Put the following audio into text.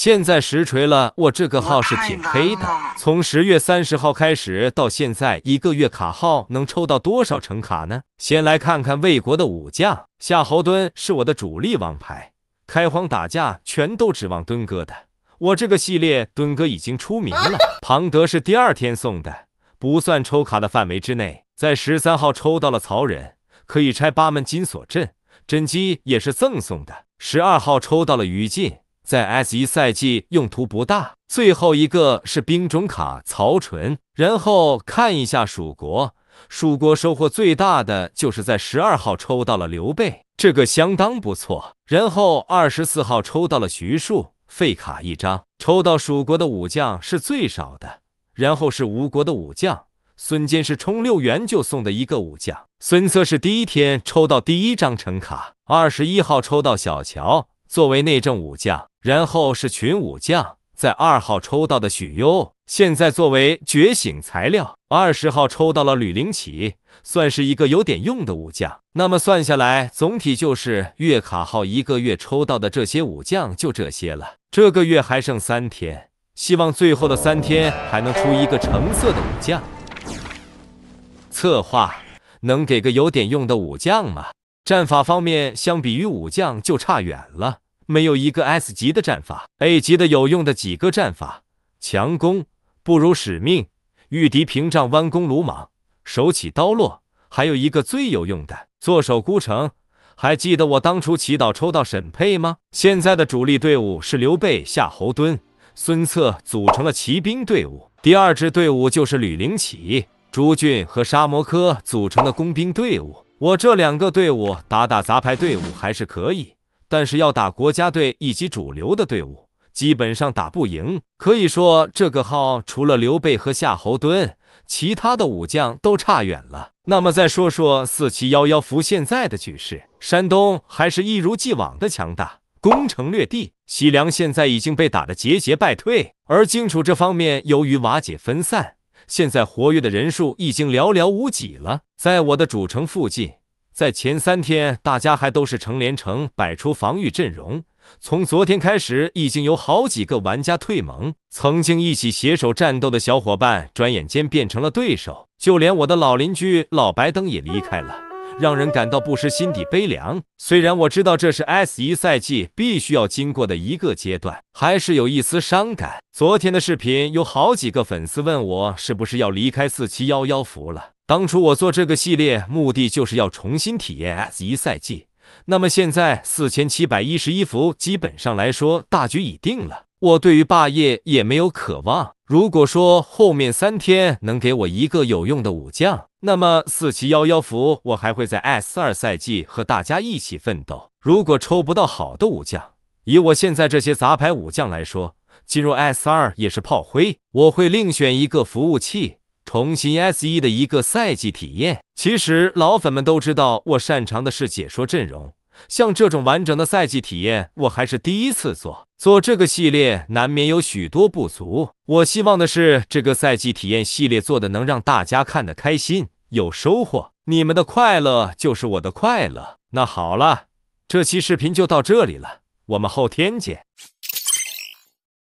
现在实锤了，我这个号是挺黑的。从十月三十号开始到现在一个月，卡号能抽到多少成卡呢？先来看看魏国的武将，夏侯惇是我的主力王牌，开荒打架全都指望敦哥的。我这个系列敦哥已经出名了。庞德是第二天送的，不算抽卡的范围之内。在十三号抽到了曹仁，可以拆八门金锁阵。甄姬也是赠送的。十二号抽到了于禁。在 S 一赛季用途不大。最后一个是兵种卡曹纯。然后看一下蜀国，蜀国收获最大的就是在十二号抽到了刘备，这个相当不错。然后二十四号抽到了徐庶，废卡一张。抽到蜀国的武将是最少的。然后是吴国的武将，孙坚是充六元就送的一个武将，孙策是第一天抽到第一张成卡。二十一号抽到小乔。作为内政武将，然后是群武将，在二号抽到的许攸，现在作为觉醒材料。二十号抽到了吕玲绮，算是一个有点用的武将。那么算下来，总体就是月卡号一个月抽到的这些武将就这些了。这个月还剩三天，希望最后的三天还能出一个橙色的武将。策划，能给个有点用的武将吗？战法方面，相比于武将就差远了，没有一个 S 级的战法，A 级的有用的几个战法：强攻、不辱使命、御敌屏障、弯弓鲁莽、手起刀落，还有一个最有用的坐守孤城。还记得我当初祈祷抽到沈佩吗？现在的主力队伍是刘备、夏侯惇、孙策组成了骑兵队伍，第二支队伍就是吕玲绮、朱俊和沙摩柯组成的工兵队伍。我这两个队伍打打杂牌队伍还是可以，但是要打国家队以及主流的队伍，基本上打不赢。可以说，这个号除了刘备和夏侯惇，其他的武将都差远了。那么再说说四七幺幺服现在的局势，山东还是一如既往的强大，攻城略地；西凉现在已经被打得节节败退，而荆楚这方面由于瓦解分散。现在活跃的人数已经寥寥无几了。在我的主城附近，在前三天大家还都是成连成摆出防御阵容，从昨天开始已经有好几个玩家退盟。曾经一起携手战斗的小伙伴，转眼间变成了对手。就连我的老邻居老白灯也离开了。让人感到不失心底悲凉。虽然我知道这是 S 一赛季必须要经过的一个阶段，还是有一丝伤感。昨天的视频有好几个粉丝问我，是不是要离开四七幺幺服了？当初我做这个系列目的就是要重新体验 S 一赛季。那么现在四千七百一十一服基本上来说大局已定了，我对于霸业也没有渴望。如果说后面三天能给我一个有用的武将，那么四七幺幺服，我还会在 S 二赛季和大家一起奋斗。如果抽不到好的武将，以我现在这些杂牌武将来说，进入 S 二也是炮灰。我会另选一个服务器，重新 S 一的一个赛季体验。其实老粉们都知道，我擅长的是解说阵容。像这种完整的赛季体验，我还是第一次做。做这个系列难免有许多不足，我希望的是这个赛季体验系列做的能让大家看得开心、有收获。你们的快乐就是我的快乐。那好了，这期视频就到这里了，我们后天见。